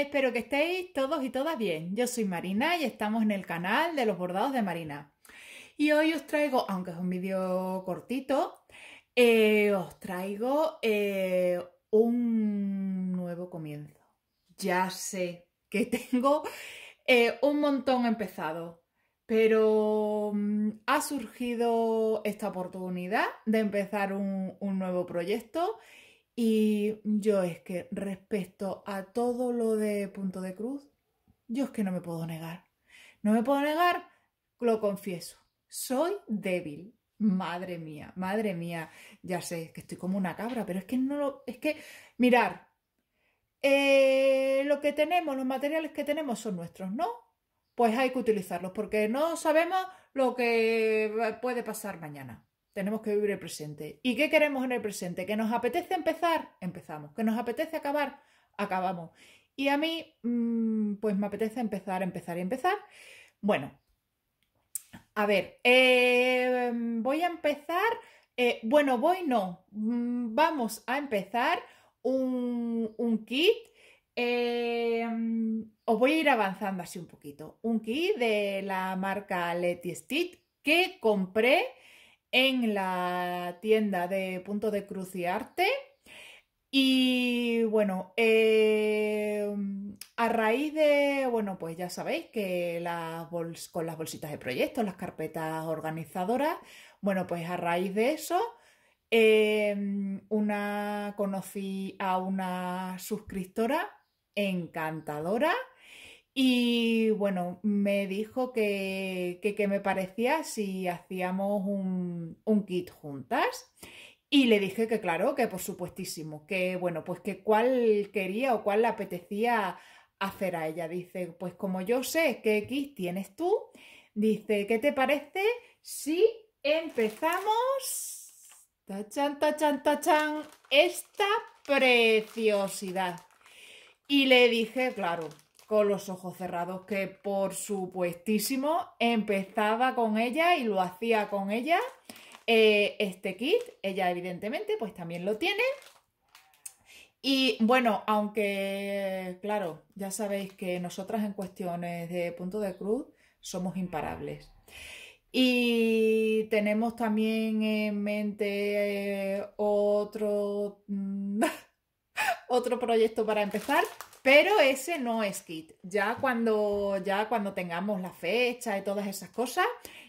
Espero que estéis todos y todas bien. Yo soy Marina y estamos en el canal de los bordados de Marina. Y hoy os traigo, aunque es un vídeo cortito, eh, os traigo eh, un nuevo comienzo. Ya sé que tengo eh, un montón empezado, pero mm, ha surgido esta oportunidad de empezar un nuevo proyecto y yo es que respecto a todo lo de punto de cruz, yo es que no me puedo negar. No me puedo negar, lo confieso. Soy débil. Madre mía, madre mía. Ya sé que estoy como una cabra, pero es que no lo. Es que, mirar, eh, lo que tenemos, los materiales que tenemos son nuestros, ¿no? Pues hay que utilizarlos porque no sabemos lo que puede pasar mañana. Tenemos que vivir el presente. ¿Y qué queremos en el presente? ¿Que nos apetece empezar? Empezamos. ¿Que nos apetece acabar? Acabamos. Y a mí, mm, pues me apetece empezar, empezar y empezar. Bueno, a ver, eh, voy a empezar. Eh, bueno, voy no. Mm, vamos a empezar un, kit. Eh, os voy a ir avanzando así un poquito. Un kit de la marca Letty Stitch que compré en la tienda de punto de Cruz Y bueno, eh, a raíz de, bueno, pues ya sabéis que las con las bolsitas de proyectos, las carpetas organizadoras, bueno, pues a raíz de eso, eh, una, conocí a una suscriptora encantadora y bueno, me dijo que, que, me parecía si hacíamos un, un, kit juntas. Y le dije que claro, que por supuestísimo, que bueno, pues que cuál quería o cuál le apetecía hacer a ella. Dice, pues como yo sé qué kit tienes tú, dice, ¿qué te parece si empezamos? Tachan, tachan, tachan, esta preciosidad. Y le dije, claro, con los ojos cerrados, que por supuestísimo empezaba con ella y lo hacía con ella. Eh, este kit, ella evidentemente pues también lo tiene. Y bueno, aunque claro, ya sabéis que nosotras en cuestiones de punto de cruz somos imparables. Y tenemos también en mente eh, otro, otro proyecto para empezar, pero ese no es kit. Ya cuando, ya cuando tengamos la fecha y todas esas cosas,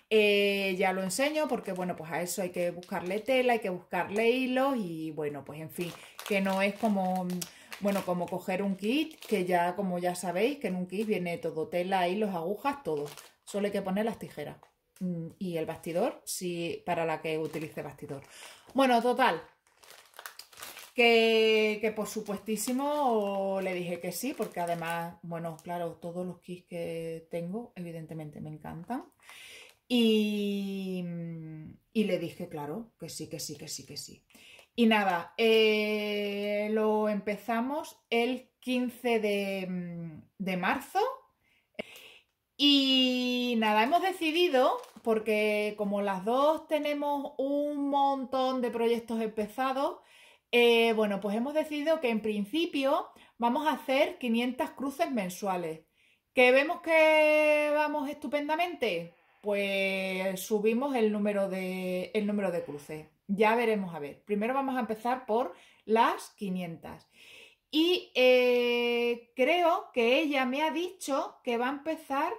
eh, ya lo enseño porque, bueno, pues a eso hay que buscarle tela, hay que buscarle hilos y, bueno, pues en fin, que no es como, bueno, como coger un kit, que ya, como ya sabéis, que en un kit viene todo, tela, hilos, agujas, todo. Solo hay que poner las tijeras mm, y el bastidor, si para la que utilice bastidor. Bueno, total, que, por supuestísimo le dije que sí, porque además, bueno, claro, todos los kits que tengo, evidentemente me encantan. Y, le dije, claro, que sí, que sí, que sí, que sí. Y nada, eh, lo empezamos el 15 de, de marzo. Y nada, hemos decidido, porque como las dos tenemos un montón de proyectos empezados, eh, bueno, pues hemos decidido que en principio vamos a hacer 500 cruces mensuales. ¿Que vemos que vamos estupendamente? Pues subimos el número de, el número de cruces. Ya veremos a ver. Primero vamos a empezar por las 500. Y eh, creo que ella me ha dicho que va a empezar...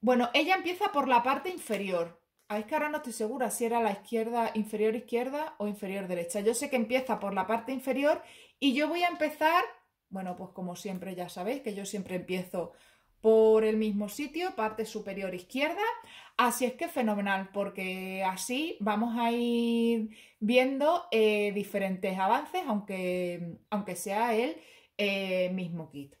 Bueno, ella empieza por la parte inferior. Ah, es que ahora no estoy segura si era la izquierda, inferior izquierda o inferior derecha. Yo sé que empieza por la parte inferior y yo voy a empezar, bueno, pues como siempre ya sabéis que yo siempre empiezo por el mismo sitio, parte superior izquierda. Así es que fenomenal, porque así vamos a ir viendo eh, diferentes avances, aunque, aunque sea el eh, mismo kit.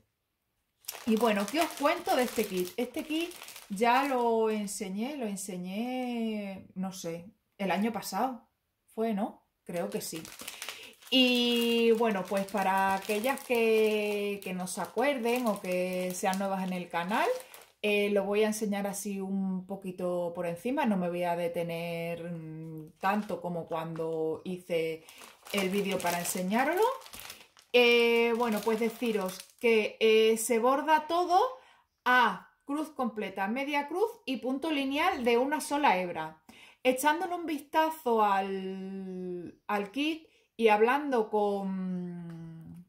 Y bueno, ¿qué os cuento de este kit? Este kit ya lo enseñé, lo enseñé, no sé, el año pasado. Fue, ¿no? Creo que sí. Y bueno, pues para aquellas que, que no se acuerden o que sean nuevas en el canal, eh, lo voy a enseñar así un poquito por encima. No me voy a detener mm, tanto como cuando hice el vídeo para enseñarlo. Eh, bueno, pues deciros que eh, se borda todo a cruz completa, media cruz y punto lineal de una sola hebra. Echándole un vistazo al, kit y hablando con,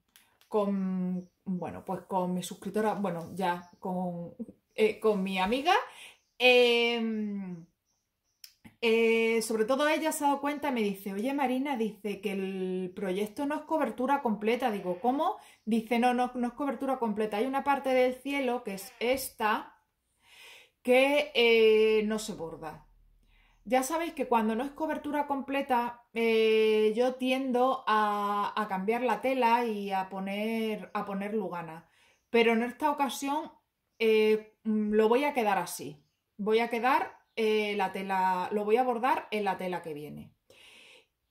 con, bueno, pues con mi suscriptora, bueno, ya con, eh, con mi amiga, eh, eh, sobre todo ella se ha dado cuenta y me dice, oye Marina, dice que el proyecto no es cobertura completa. Digo, ¿cómo? Dice, no, no, no es cobertura completa. Hay una parte del cielo, que es esta, que eh, no se borda. Ya sabéis que cuando no es cobertura completa, eh, yo tiendo a, a, cambiar la tela y a poner, a poner lugana. Pero en esta ocasión lo voy a quedar así. Voy a quedar eh, la tela, lo voy a bordar en la tela que viene.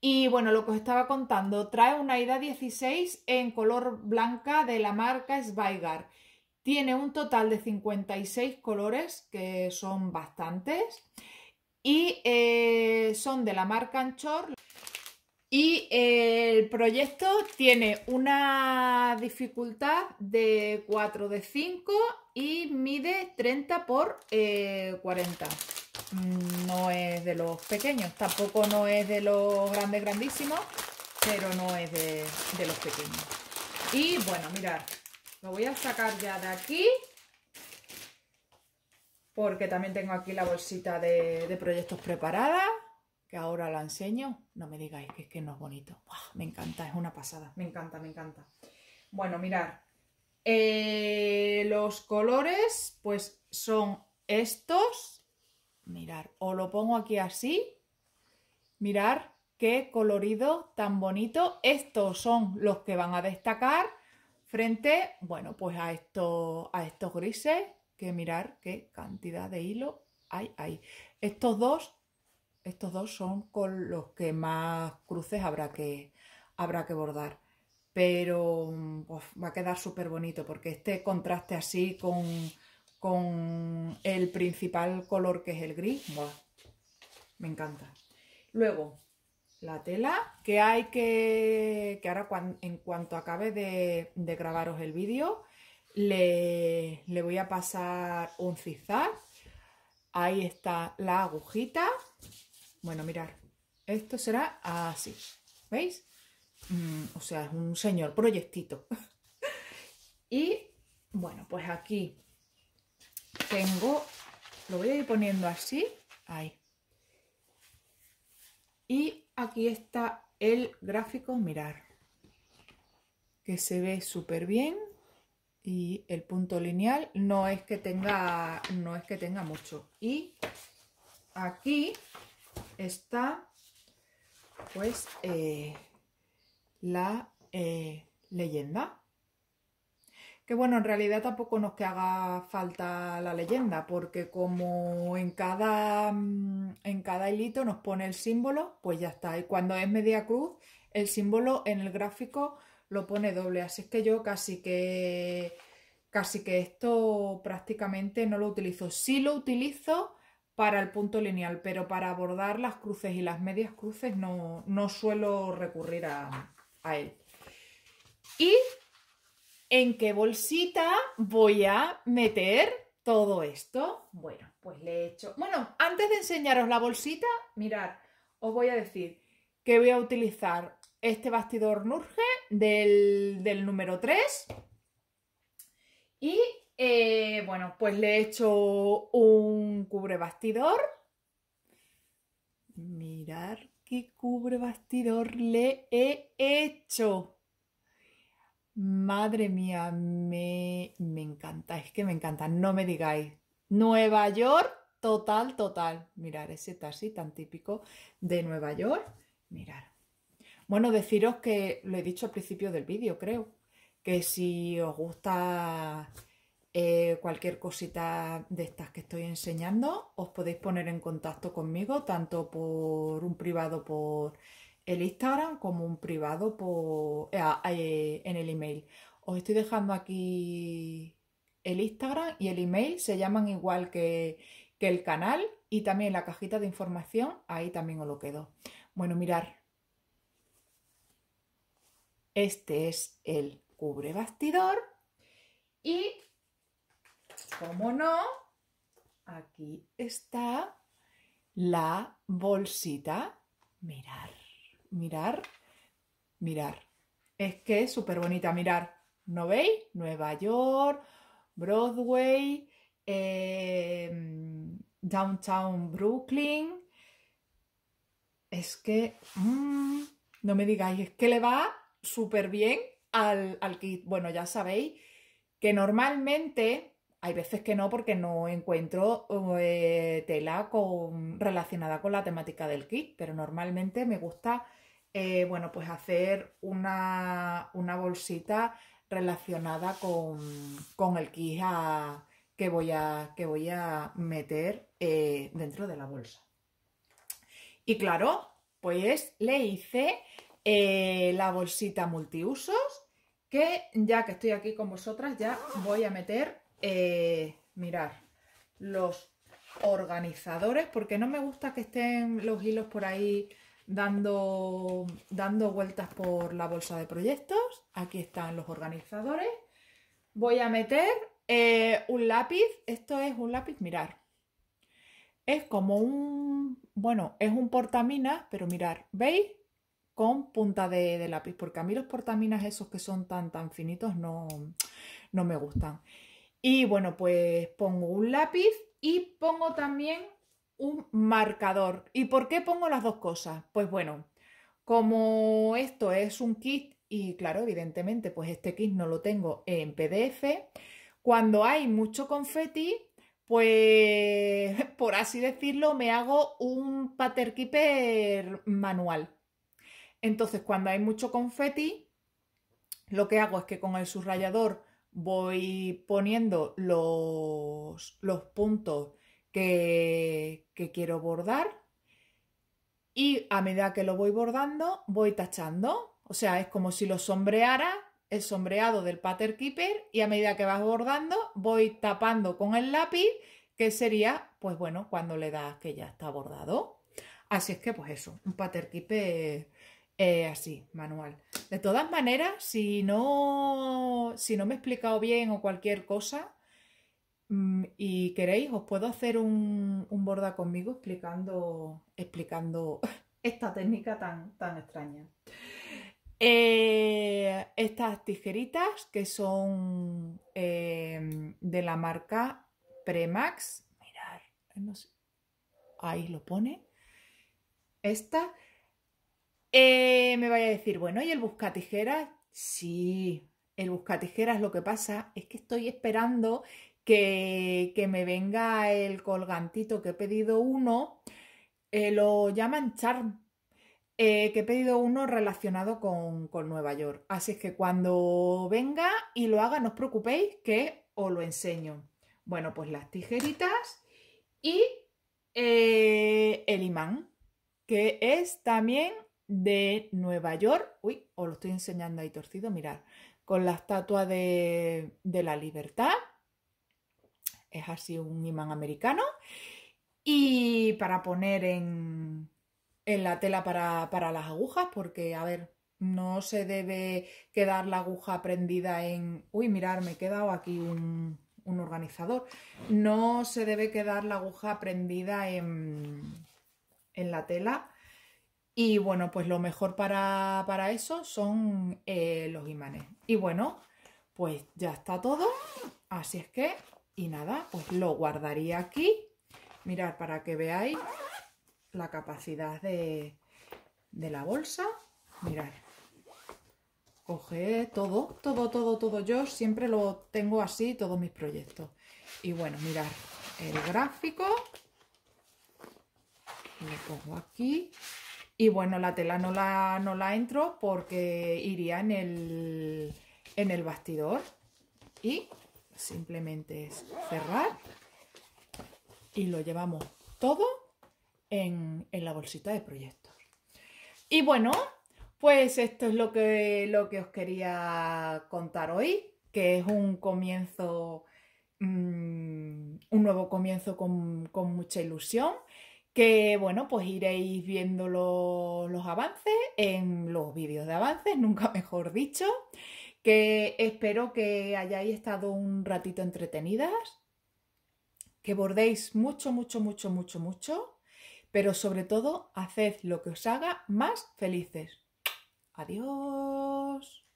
Y bueno, lo que os estaba contando, trae una Ida 16 en color blanca de la marca Sveigar. Tiene un total de 56 colores, que son bastantes, y eh, son de la marca Anchor. Y eh, el proyecto tiene una dificultad de 4 de 5 y mide 30 por 40. Mm, no es de los pequeños, tampoco no es de los grandes grandísimos, pero no es de, los pequeños. Y bueno, mirad, lo voy a sacar ya de aquí, porque también tengo aquí la bolsita de, proyectos preparada, que ahora la enseño. No me digáis que es que no es bonito. me encanta, es una pasada, me encanta, me encanta. Bueno, mirad, eh, los colores pues son estos, Mirar, o lo pongo aquí así. Mirar qué colorido tan bonito. Estos son los que van a destacar frente, bueno, pues a, estos, a estos grises, que mirar qué cantidad de hilo hay ahí. Estos dos, estos dos son con los que más cruces habrá que, habrá que bordar. Pero mm, va a quedar súper bonito porque este contraste así con con el principal color que es el gris. me encanta. Luego, la tela, que hay que, que ahora en cuanto acabe de, grabaros el vídeo, le, voy a pasar un zigzag. Ahí está la agujita. Bueno, mirar, esto será así, ¿veis? Mm, o sea, es un señor proyectito. y bueno, pues aquí tengo, lo voy a ir poniendo así, ahí. Y aquí está el gráfico, mirar, que se ve súper bien y el punto lineal no es que tenga, no es que tenga mucho. Y aquí está pues eh, la eh, leyenda. Que bueno, en realidad tampoco nos que haga falta la leyenda, porque como en cada, mm, en cada hilito nos pone el símbolo, pues ya está. Y cuando es media cruz, el símbolo en el gráfico lo pone doble. Así es que yo casi que, casi que esto prácticamente no lo utilizo. Sí lo utilizo para el punto lineal, pero para abordar las cruces y las medias cruces no, no suelo recurrir a, a él. Y ¿En qué bolsita voy a meter todo esto? Bueno, pues le he hecho... Bueno, antes de enseñaros la bolsita, mirad, os voy a decir que voy a utilizar este bastidor Nurge del, número 3. Y eh, bueno, pues le he hecho un cubre bastidor. Mirad qué cubre bastidor le he hecho. Madre mía, me, encanta, es que me encanta, no me digáis. Nueva York, total, total. Mirar ese taxi tan típico de Nueva York. Mirar. Bueno, deciros que lo he dicho al principio del vídeo, creo, que si os gusta eh, cualquier cosita de estas que estoy enseñando, os podéis poner en contacto conmigo, tanto por un privado por el Instagram como un privado eh, ah, eh, en el email. Os estoy dejando aquí el Instagram y el email, se llaman igual que, el canal y también la cajita de información, ahí también os lo quedo. Bueno, mirar. Este es el cubre bastidor y, como no, aquí está la bolsita. Mirar mirar, mirar. Es que es súper bonita, mirar. ¿No veis? Nueva York, Broadway, eh, Downtown Brooklyn. Es que, mm, no me digáis, es que le va súper bien al, kit. Bueno, ya sabéis que normalmente hay veces que no porque no encuentro eh, tela con, relacionada con la temática del kit, pero normalmente me gusta eh, bueno, pues hacer una, bolsita relacionada con, el quija que voy a, que voy a meter eh, dentro de la bolsa. Y claro, pues le hice eh, la bolsita multiusos, que ya que estoy aquí con vosotras, ya voy a meter, mirar, los organizadores, porque no me gusta que estén los hilos por ahí dando, dando vueltas por la bolsa de proyectos. Aquí están los organizadores. Voy a meter eh, un lápiz. Esto es un lápiz, mirar. Es como un, bueno, es un portaminas, pero mirar, ¿veis? Con punta de, lápiz, porque a mí los portaminas esos que son tan, tan finitos no, no me gustan. Y bueno, pues pongo un lápiz y pongo también un marcador. ¿Y por qué pongo las dos cosas? Pues bueno, como esto es un kit y claro, evidentemente, pues este kit no lo tengo en PDF, cuando hay mucho confeti, pues por así decirlo, me hago un pattern keeper manual. Entonces, cuando hay mucho confeti, lo que hago es que con el subrayador voy poniendo los, los puntos que, quiero bordar y a medida que lo voy bordando voy tachando. O sea, es como si lo sombreara el sombreado del pattern keeper y a medida que vas bordando voy tapando con el lápiz que sería, pues bueno, cuando le das que ya está bordado. Así es que pues eso, un pattern keeper eh, así, manual. De todas maneras, si no, si no me he explicado bien o cualquier cosa, Mm, y queréis, os puedo hacer un, un borda conmigo explicando, explicando esta técnica tan, tan extraña. Eh, estas tijeritas que son eh, de la marca Premax. Mirad, eh, ahí lo pone. Esta. me vaya a decir, bueno, ¿y el busca tijeras? Sí, el busca tijeras lo que pasa es que estoy esperando que, me venga el colgantito, que he pedido uno, eh, lo llaman charm, eh, que he pedido uno relacionado con, con Nueva York. Así es que cuando venga y lo haga, no os preocupéis que os lo enseño. Bueno, pues las tijeritas y eh, el imán, que es también de Nueva York. Uy, os lo estoy enseñando ahí torcido, mirad, con la estatua de, de la libertad es así un imán americano. Y para poner en, en la tela para, las agujas, porque, a ver, no se debe quedar la aguja prendida en... Uy, mirar, me he quedado aquí un, organizador. No se debe quedar la aguja prendida en, la tela. Y bueno, pues lo mejor para, eso son eh, los imanes. Y bueno, pues ya está todo. Así es que y nada, pues lo guardaría aquí. Mirad, para que veáis la capacidad de, la bolsa. Mirad. Coge todo, todo, todo, todo. Yo siempre lo tengo así, todos mis proyectos. Y bueno, mirar el gráfico. Lo pongo aquí. Y bueno, la tela no la, no la entro porque iría en el, en el bastidor. Y Simplemente es cerrar y lo llevamos todo en, la bolsita de proyectos. Y bueno, pues esto es lo que, lo que os quería contar hoy, que es un comienzo, mm, un nuevo comienzo con, mucha ilusión, que bueno, pues iréis viendo los avances en los vídeos de avances, nunca mejor dicho que espero que hayáis estado un ratito entretenidas, que bordéis mucho, mucho, mucho, mucho, mucho, pero sobre todo haced lo que os haga más felices. Adiós.